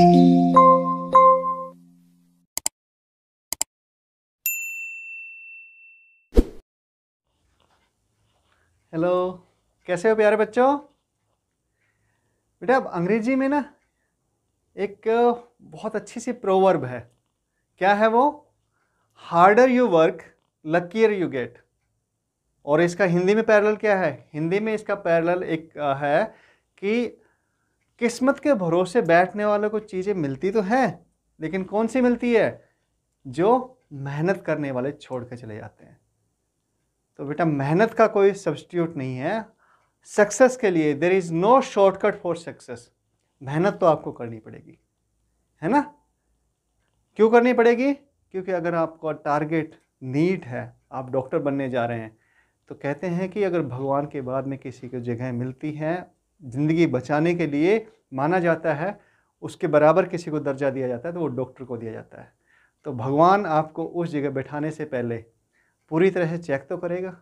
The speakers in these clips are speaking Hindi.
हेलो कैसे हो प्यारे बच्चों बेटा अब अंग्रेजी में ना एक बहुत अच्छी सी प्रोवर्ब है क्या है वो harder you work luckier you get और इसका हिंदी में पैरल क्या है हिंदी में इसका पैरल एक है कि किस्मत के भरोसे बैठने वालों को चीज़ें मिलती तो हैं लेकिन कौन सी मिलती है जो मेहनत करने वाले छोड़ कर चले जाते हैं तो बेटा मेहनत का कोई सब्सटीट्यूट नहीं है सक्सेस के लिए there is no shortcut for success मेहनत तो आपको करनी पड़ेगी है ना क्यों करनी पड़ेगी क्योंकि अगर आपका टारगेट नीट है आप डॉक्टर बनने जा रहे हैं तो कहते हैं कि अगर भगवान के बाद में किसी को जगह मिलती है ज़िंदगी बचाने के लिए माना जाता है उसके बराबर किसी को दर्जा दिया जाता है तो वो डॉक्टर को दिया जाता है तो भगवान आपको उस जगह बैठाने से पहले पूरी तरह से चेक तो करेगा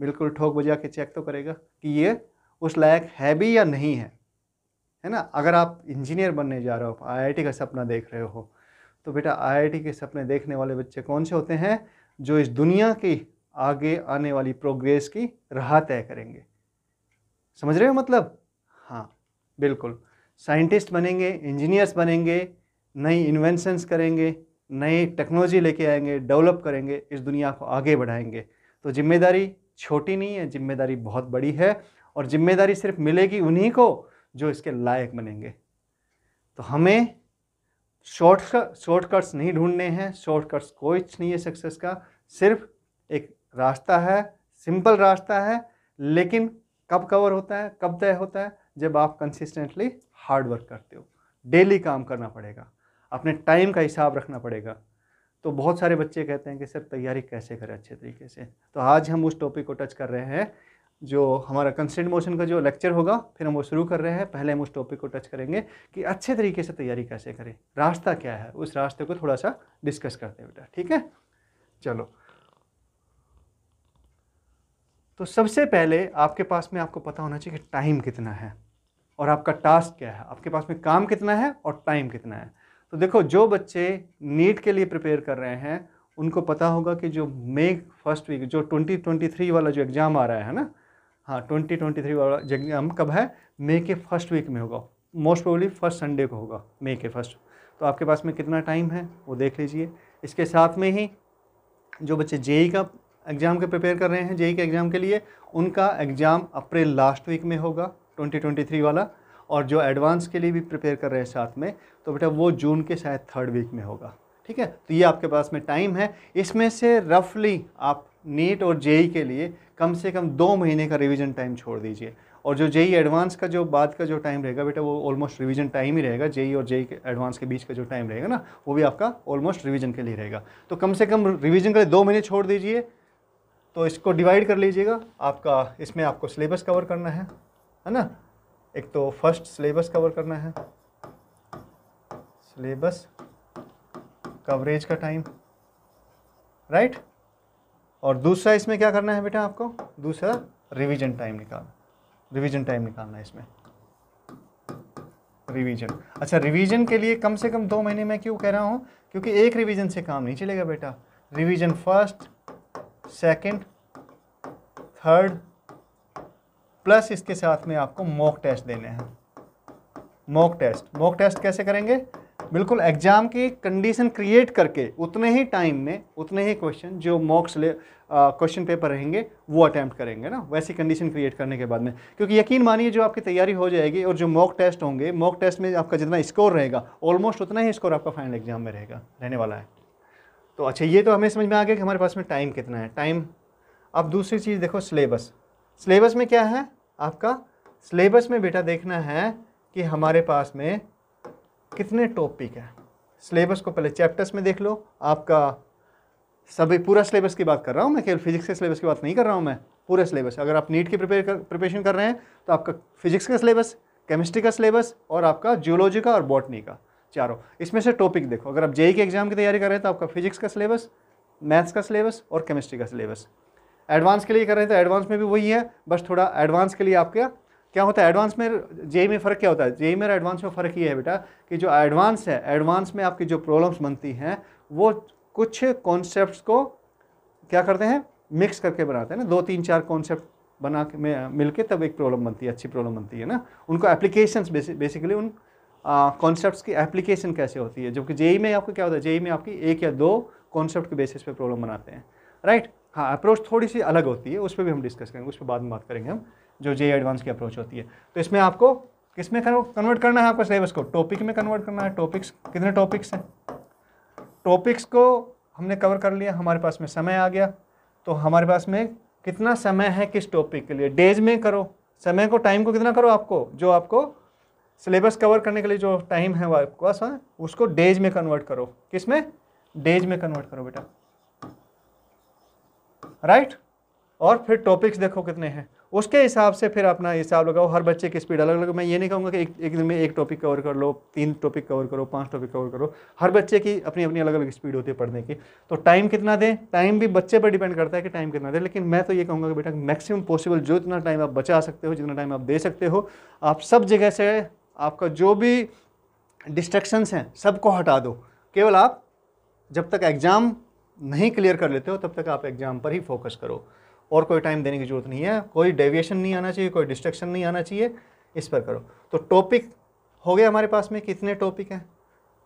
बिल्कुल ठोक बजा के चेक तो करेगा कि ये उस लायक है भी या नहीं है है ना अगर आप इंजीनियर बनने जा रहे हो आईआईटी का सपना देख रहे हो तो बेटा आईआईटी के सपने देखने वाले बच्चे कौन से होते हैं जो इस दुनिया की आगे आने वाली प्रोग्रेस की राह तय करेंगे समझ रहे हो मतलब हाँ बिल्कुल साइंटिस्ट बनेंगे इंजीनियर्स बनेंगे नई इन्वेंशंस करेंगे नई टेक्नोलॉजी लेके आएंगे डेवलप करेंगे इस दुनिया को आगे बढ़ाएंगे तो जिम्मेदारी छोटी नहीं है जिम्मेदारी बहुत बड़ी है और जिम्मेदारी सिर्फ मिलेगी उन्हीं को जो इसके लायक बनेंगे तो हमें शॉर्ट शॉर्टकट्स नहीं ढूंढने हैं शॉर्टकट्स कोई नहीं है सक्सेस का सिर्फ एक रास्ता है सिंपल रास्ता है लेकिन कब कवर होता है कब तय होता है जब आप कंसिस्टेंटली हार्ड वर्क करते हो डेली काम करना पड़ेगा अपने टाइम का हिसाब रखना पड़ेगा तो बहुत सारे बच्चे कहते हैं कि सर तैयारी कैसे करें अच्छे तरीके से तो आज हम उस टॉपिक को टच कर रहे हैं जो हमारा कंसेंट मोशन का जो लेक्चर होगा फिर हम वो शुरू कर रहे हैं पहले हम उस टॉपिक को टच करेंगे कि अच्छे तरीके से तैयारी कैसे करें रास्ता क्या है उस रास्ते को थोड़ा सा डिस्कस करते हैं बेटा ठीक है चलो तो सबसे पहले आपके पास में आपको पता होना चाहिए कि टाइम कितना है और आपका टास्क क्या है आपके पास में काम कितना है और टाइम कितना है तो देखो जो बच्चे नीट के लिए प्रिपेयर कर रहे हैं उनको पता होगा कि जो मे फर्स्ट वीक जो 2023 वाला जो एग्ज़ाम आ रहा है ना हाँ 2023 वाला एग्ज़ाम कब है मे के फर्स्ट वीक में होगा मोस्ट प्रोबली फर्स्ट संडे को होगा मे के फर्स्ट तो आपके पास में कितना टाइम है वो देख लीजिए इसके साथ में ही जो बच्चे जेई e e का एग्ज़ाम के प्रिपेयर कर रहे हैं जेई के एग्ज़ाम के लिए उनका एग्ज़ाम अप्रैल लास्ट वीक में होगा 2023 वाला और जो एडवांस के लिए भी प्रिपेयर कर रहे हैं साथ में तो बेटा वो जून के शायद थर्ड वीक में होगा ठीक है तो ये आपके पास में टाइम है इसमें से रफली आप नीट और जेई के लिए कम से कम दो महीने का रिविज़न टाइम छोड़ दीजिए और जो जेई एडवांस का जो बाद का जो टाइम रहेगा बेटा वो ऑलमोस्ट रिवीजन टाइम ही रहेगा जेई और जेई के एडवांस के बीच का जो टाइम रहेगा ना वो भी आपका ऑलमोस्ट रिवीजन के लिए रहेगा तो कम से कम रिवीजन के लिए दो महीने छोड़ दीजिए तो इसको डिवाइड कर लीजिएगा आपका इसमें आपको सिलेबस कवर करना है है ना एक तो फर्स्ट सिलेबस कवर करना है सिलेबस कवरेज का टाइम राइट और दूसरा इसमें क्या करना है बेटा आपको दूसरा रिवीजन टाइम निकालना रिवीजन टाइम निकालना है इसमें रिवीजन अच्छा रिवीजन के लिए कम से कम दो महीने में क्यों कह रहा हूँ क्योंकि एक रिवीजन से काम नहीं चलेगा बेटा revision first second third plus इसके साथ में आपको मॉक टेस्ट देने हैं मॉक टेस्ट मॉक टेस्ट कैसे करेंगे बिल्कुल एग्ज़ाम की कंडीशन क्रिएट करके उतने ही टाइम में उतने ही क्वेश्चन जो मॉक्स ले क्वेश्चन पेपर रहेंगे वो अटैम्प्ट करेंगे ना वैसी कंडीशन क्रिएट करने के बाद में क्योंकि यकीन मानिए जो आपकी तैयारी हो जाएगी और जो मॉक टेस्ट होंगे मॉक टेस्ट में आपका जितना स्कोर रहेगा ऑलमोस्ट उतना ही स्कोर आपका फाइनल एग्जाम में रहेगा रहने वाला है तो अच्छा ये तो हमें समझ में आ गया कि हमारे पास में टाइम कितना है टाइम अब दूसरी चीज़ देखो सिलेबस सिलेबस में क्या है आपका सिलेबस में बेटा देखना है कि हमारे पास में कितने टॉपिक हैं सिलेबस को पहले चैप्टर्स में देख लो आपका सभी पूरा सिलेबस की बात कर रहा हूँ मैं केवल फिजिक्स के सिलेबस की बात नहीं कर रहा हूँ मैं पूरा सिलेबस अगर आप नीट की प्रिपेयर कर प्रिपरेशन कर रहे हैं तो आपका फिजिक्स का सिलेबस केमिस्ट्री का सिलेबस और आपका जियोलॉजी का और बॉटनी का चारों इसमें से टॉपिक देखो अगर आप जेई e e के एग्ज़ाम की तैयारी कर रहे हैं तो आपका फिजिक्स का सिलेबस मैथ्स का सिलेबस और केमिस्ट्री का सिलेबस एडवांस के लिए कर रहे हैं तो एडवांस में भी वही है बस थोड़ा एडवांस के लिए आपका क्या होता है एडवांस में जेई e में फ़र्क क्या होता है जेई में और एडवांस में फ़र्क ये है बेटा कि जो एडवांस है एडवांस में आपकी जो प्रॉब्लम्स बनती हैं वो कुछ कॉन्सेप्ट को क्या करते हैं मिक्स करके बनाते हैं ना दो तीन चार कॉन्सेप्ट बना के मिल के तब एक प्रॉब्लम बनती है अच्छी प्रॉब्लम बनती है ना उनको एप्लीकेशंस बेसिकली उन कॉन्सेप्ट्स की एप्लीकेशन कैसे होती है जबकि जेई में आपको क्या होता है जेई में आपकी एक या दो कॉन्सेप्ट के बेसिस पे प्रॉब्लम बनाते हैं राइट right? हाँ अप्रोच थोड़ी सी अलग होती है उस पर भी हम डिस्कस करेंगे उस पर बाद में बात करेंगे हम जो जे एडवांस की अप्रोच होती है तो इसमें आपको किस में कन्वर्ट करना है आपका सिलेबस को टॉपिक में कन्वर्ट करना है टॉपिक्स कितने टॉपिक्स हैं टॉपिक्स को हमने कवर कर लिया हमारे पास में समय आ गया तो हमारे पास में कितना समय है किस टॉपिक के लिए डेज में करो समय को टाइम को कितना करो आपको जो आपको सिलेबस कवर करने के लिए जो टाइम है आपके पास है उसको डेज में कन्वर्ट करो किस में डेज में कन्वर्ट करो बेटा राइट right? और फिर टॉपिक्स देखो कितने हैं उसके हिसाब से फिर अपना हिसाब लगाओ हर बच्चे की स्पीड अलग अलग मैं ये नहीं कहूँगा कि एक एक दिन में एक टॉपिक कवर कर लो तीन टॉपिक कवर करो पांच टॉपिक कवर करो हर बच्चे की अपनी अपनी अलग अलग स्पीड होती है पढ़ने की तो टाइम कितना दें टाइम भी बच्चे पर डिपेंड करता है कि टाइम कितना दें लेकिन मैं तो ये कहूँगा कि बेटा मैक्सिमम पॉसिबल जो इतना टाइम आप बचा सकते हो जितना टाइम आप दे सकते हो आप सब जगह से आपका जो भी डिस्ट्रक्शंस हैं सबको हटा दो केवल आप जब तक एग्ज़ाम नहीं क्लियर कर लेते हो तब तक आप एग्ज़ाम पर ही फोकस करो और कोई टाइम देने की ज़रूरत नहीं है कोई डेविएशन नहीं आना चाहिए कोई डिस्ट्रक्शन नहीं आना चाहिए इस पर करो तो टॉपिक हो गया हमारे पास में कितने टॉपिक हैं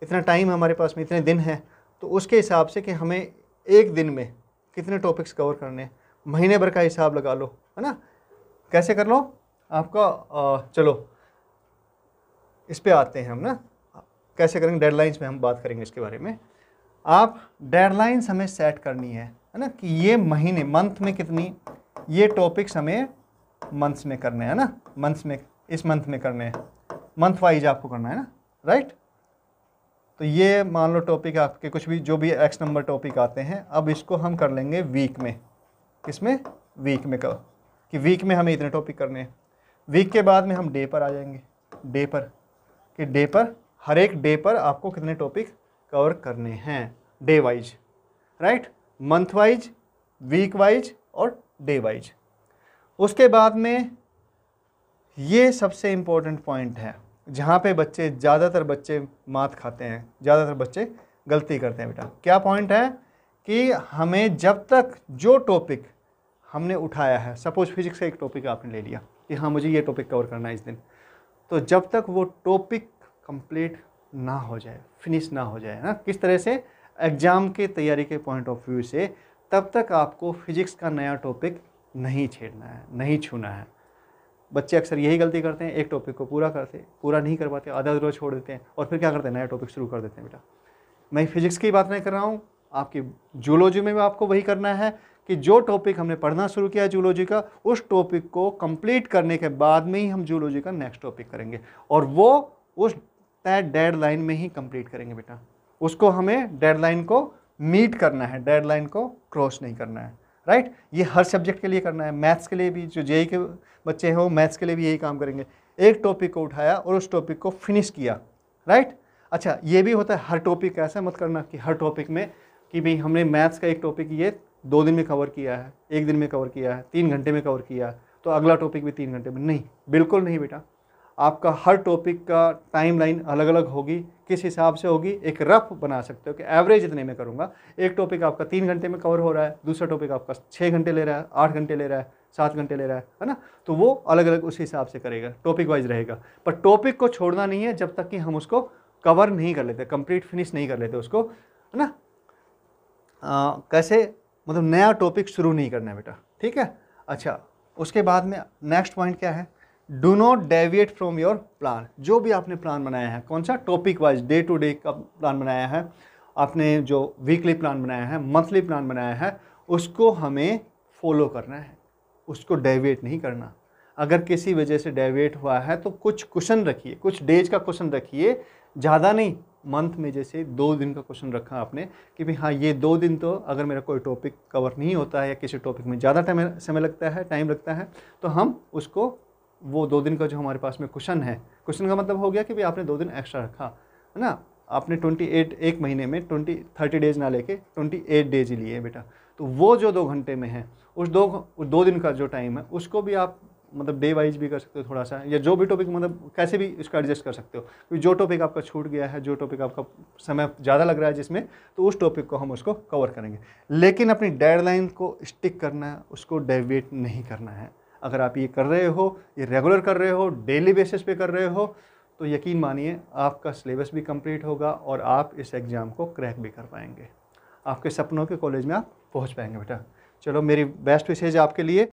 इतना टाइम हमारे पास में इतने दिन हैं तो उसके हिसाब से कि हमें एक दिन में कितने टॉपिक्स कवर करने हैं महीने भर का हिसाब लगा लो है ना कैसे कर लो आपका आ, चलो इस पर आते हैं हम ना कैसे करेंगे डेडलाइंस में हम बात करेंगे इसके बारे में आप डेडलाइंस हमें सेट करनी है है ना कि ये महीने मंथ में कितनी ये टॉपिक्स हमें मंथ्स में करने हैं ना मंथ्स में इस मंथ में करने हैं मंथ वाइज आपको करना है ना राइट तो ये मान लो टॉपिक आपके कुछ भी जो भी एक्स नंबर टॉपिक आते हैं अब इसको हम कर लेंगे वीक में इसमें वीक में कर कि वीक में हमें इतने टॉपिक करने हैं वीक के बाद में हम डे पर आ जाएंगे डे पर कि डे पर हर एक डे पर आपको कितने टॉपिक कवर करने हैं day wise right month wise week wise और डे वाइज उसके बाद में ये सबसे इम्पोर्टेंट पॉइंट है जहाँ पे बच्चे ज़्यादातर बच्चे मात खाते हैं ज़्यादातर बच्चे गलती करते हैं बेटा क्या पॉइंट है कि हमें जब तक जो टॉपिक हमने उठाया है सपोज फिजिक्स का एक टॉपिक आपने ले लिया कि हाँ मुझे ये टॉपिक कवर करना है इस दिन तो जब तक वो टॉपिक कंप्लीट ना हो जाए फिनिश ना हो जाए ना किस तरह से एग्ज़ाम के तैयारी के पॉइंट ऑफ व्यू से तब तक आपको फिजिक्स का नया टॉपिक नहीं छेड़ना है नहीं छूना है बच्चे अक्सर यही गलती करते हैं एक टॉपिक को पूरा करते पूरा नहीं कर पाते आधा अधूरा छोड़ देते हैं और फिर क्या करते हैं नया टॉपिक शुरू कर देते हैं बेटा मैं फिजिक्स की बात नहीं कर रहा हूँ आपकी जूलॉजी में भी आपको वही करना है कि जो टॉपिक हमने पढ़ना शुरू किया जूलॉजी का उस टॉपिक को कंप्लीट करने के बाद में ही हम जूलॉजी का नेक्स्ट टॉपिक करेंगे और वो उस तय डेडलाइन में ही कंप्लीट करेंगे बेटा उसको हमें डेडलाइन को मीट करना है डेडलाइन को क्रॉस नहीं करना है राइट ये हर सब्जेक्ट के लिए करना है मैथ्स के लिए भी जो जे e e के बच्चे हैं वो मैथ्स के लिए भी यही काम करेंगे एक टॉपिक को उठाया और उस टॉपिक को फिनिश किया राइट अच्छा ये भी होता है हर टॉपिक ऐसा मत करना कि हर टॉपिक में कि भाई हमने मैथ्स का एक टॉपिक ये दो दिन में कवर किया है एक दिन में कवर किया है तीन घंटे में कवर किया है तो अगला टॉपिक भी तीन घंटे में नहीं बिल्कुल नहीं बेटा आपका हर टॉपिक का टाइम लाइन अलग अलग होगी किस हिसाब से होगी एक रफ बना सकते हो कि एवरेज इतने में करूँगा एक टॉपिक आपका तीन घंटे में कवर हो रहा है दूसरा टॉपिक आपका छः घंटे ले रहा है आठ घंटे ले रहा है सात घंटे ले रहा है है ना तो वो अलग अलग उस हिसाब से करेगा टॉपिक वाइज रहेगा पर टॉपिक को छोड़ना नहीं है जब तक कि हम उसको कवर नहीं कर लेते कंप्लीट फिनिश नहीं कर लेते उसको है ना आ, कैसे मतलब नया टॉपिक शुरू नहीं करना है बेटा ठीक है अच्छा उसके बाद में नेक्स्ट पॉइंट क्या है do not deviate from your plan जो भी आपने प्लान बनाया है कौन सा topic wise day to day का प्लान बनाया है आपने जो वीकली प्लान बनाया है मंथली प्लान बनाया है उसको हमें फॉलो करना है उसको डेविएट नहीं करना अगर किसी वजह से डेविएट हुआ है तो कुछ क्वेश्चन रखिए कुछ डेज का क्वेश्चन रखिए ज़्यादा नहीं मंथ में जैसे दो दिन का क्वेश्चन रखा आपने कि भाई हाँ ये दो दिन तो अगर मेरा कोई टॉपिक कवर नहीं होता है या किसी टॉपिक में ज़्यादा टाइम समय लगता है टाइम लगता है तो हम उसको वो दो दिन का जो हमारे पास में क्वेश्चन है क्वेश्चन का मतलब हो गया कि भाई आपने दो दिन एक्स्ट्रा रखा है ना आपने ट्वेंटी एट एक महीने में ट्वेंटी थर्टी डेज ना लेके ट्वेंटी एट डेज ही लिए बेटा तो वो जो दो घंटे में है उस दो उस दो दिन का जो टाइम है उसको भी आप मतलब डे वाइज भी कर सकते हो थोड़ा सा या जो भी टॉपिक मतलब कैसे भी इसको एडजस्ट कर सकते हो क्योंकि जो टॉपिक आपका छूट गया है जो टॉपिक आपका समय ज़्यादा लग रहा है जिसमें तो उस टॉपिक को हम उसको कवर करेंगे लेकिन अपनी डेडलाइन को स्टिक करना है उसको डेविएट नहीं करना है अगर आप ये कर रहे हो ये रेगुलर कर रहे हो डेली बेसिस पे कर रहे हो तो यकीन मानिए आपका सिलेबस भी कंप्लीट होगा और आप इस एग्ज़ाम को क्रैक भी कर पाएंगे आपके सपनों के कॉलेज में आप पहुंच पाएंगे बेटा चलो मेरी बेस्ट विशेज आपके लिए